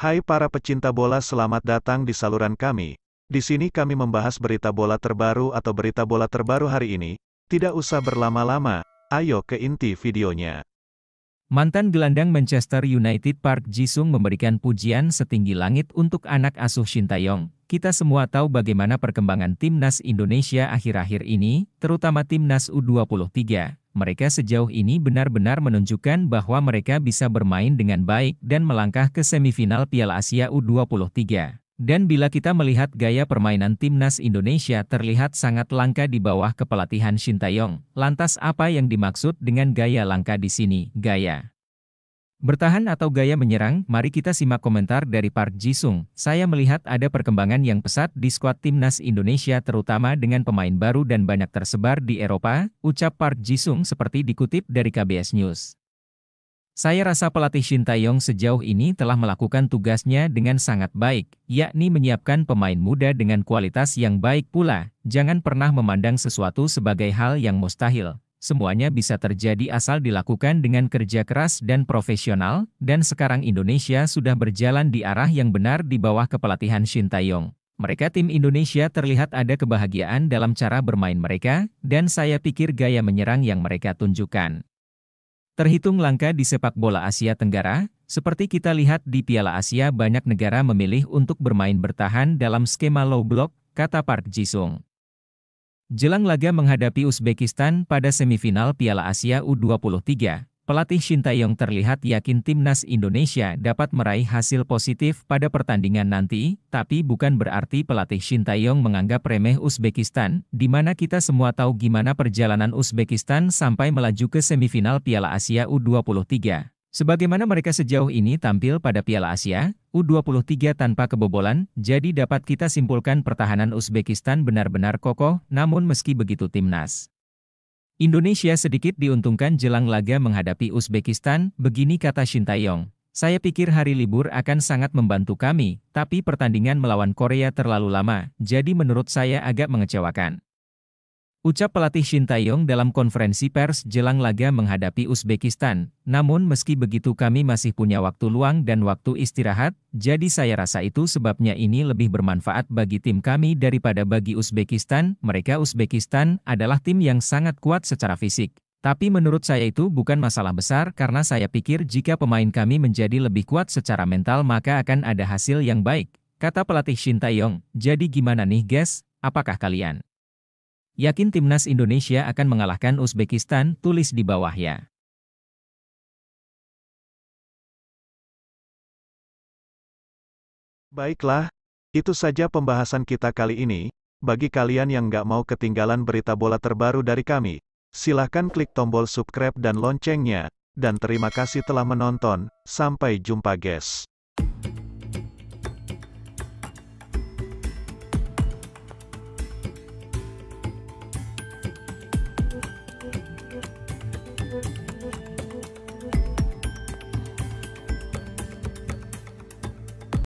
Hai para pecinta bola selamat datang di saluran kami. Di sini kami membahas berita bola terbaru atau berita bola terbaru hari ini. Tidak usah berlama-lama, ayo ke inti videonya. Mantan gelandang Manchester United Park Ji-sung memberikan pujian setinggi langit untuk anak asuh Shin Taeyong. Kita semua tahu bagaimana perkembangan timnas Indonesia akhir-akhir ini, terutama timnas U23 mereka sejauh ini benar-benar menunjukkan bahwa mereka bisa bermain dengan baik dan melangkah ke semifinal Piala Asia U23. Dan bila kita melihat gaya permainan timnas Indonesia terlihat sangat langka di bawah kepelatihan Shin Tae-yong. lantas apa yang dimaksud dengan gaya langka di sini? Gaya Bertahan atau gaya menyerang, mari kita simak komentar dari Park Jisung. Saya melihat ada perkembangan yang pesat di skuad timnas Indonesia terutama dengan pemain baru dan banyak tersebar di Eropa, ucap Park Jisung seperti dikutip dari KBS News. Saya rasa pelatih Shin Taeyong sejauh ini telah melakukan tugasnya dengan sangat baik, yakni menyiapkan pemain muda dengan kualitas yang baik pula, jangan pernah memandang sesuatu sebagai hal yang mustahil. Semuanya bisa terjadi asal dilakukan dengan kerja keras dan profesional, dan sekarang Indonesia sudah berjalan di arah yang benar di bawah kepelatihan Shin Tae Yong. Mereka tim Indonesia terlihat ada kebahagiaan dalam cara bermain mereka, dan saya pikir gaya menyerang yang mereka tunjukkan. Terhitung langka di sepak bola Asia Tenggara, seperti kita lihat di Piala Asia banyak negara memilih untuk bermain bertahan dalam skema low block, kata Park Jisung. Jelang laga menghadapi Uzbekistan pada semifinal Piala Asia U23, pelatih Shin Taeyong terlihat yakin timnas Indonesia dapat meraih hasil positif pada pertandingan nanti, tapi bukan berarti pelatih Shin Taeyong menganggap remeh Uzbekistan, di mana kita semua tahu gimana perjalanan Uzbekistan sampai melaju ke semifinal Piala Asia U23. Sebagaimana mereka sejauh ini tampil pada Piala Asia, U23 tanpa kebobolan, jadi dapat kita simpulkan pertahanan Uzbekistan benar-benar kokoh, namun meski begitu timnas. Indonesia sedikit diuntungkan jelang laga menghadapi Uzbekistan, begini kata Shintayong. Saya pikir hari libur akan sangat membantu kami, tapi pertandingan melawan Korea terlalu lama, jadi menurut saya agak mengecewakan. Ucap pelatih Shin Taeyong dalam konferensi pers jelang laga menghadapi Uzbekistan, namun meski begitu kami masih punya waktu luang dan waktu istirahat, jadi saya rasa itu sebabnya ini lebih bermanfaat bagi tim kami daripada bagi Uzbekistan, mereka Uzbekistan adalah tim yang sangat kuat secara fisik. Tapi menurut saya itu bukan masalah besar karena saya pikir jika pemain kami menjadi lebih kuat secara mental maka akan ada hasil yang baik, kata pelatih Shin Taeyong, jadi gimana nih guys, apakah kalian? Yakin timnas Indonesia akan mengalahkan Uzbekistan, tulis di bawahnya. Baiklah, itu saja pembahasan kita kali ini. Bagi kalian yang nggak mau ketinggalan berita bola terbaru dari kami, silahkan klik tombol subscribe dan loncengnya. Dan terima kasih telah menonton, sampai jumpa guys.